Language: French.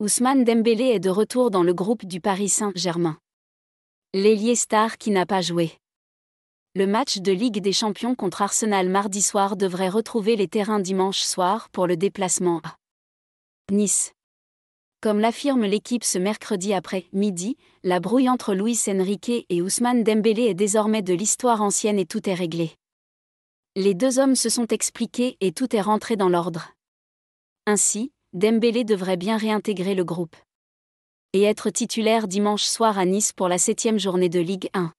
Ousmane Dembélé est de retour dans le groupe du Paris Saint-Germain. L'ailier star qui n'a pas joué. Le match de Ligue des Champions contre Arsenal mardi soir devrait retrouver les terrains dimanche soir pour le déplacement à Nice. Comme l'affirme l'équipe ce mercredi après midi, la brouille entre Luis Enrique et Ousmane Dembélé est désormais de l'histoire ancienne et tout est réglé. Les deux hommes se sont expliqués et tout est rentré dans l'ordre. Ainsi, Dembélé devrait bien réintégrer le groupe. Et être titulaire dimanche soir à Nice pour la septième journée de Ligue 1.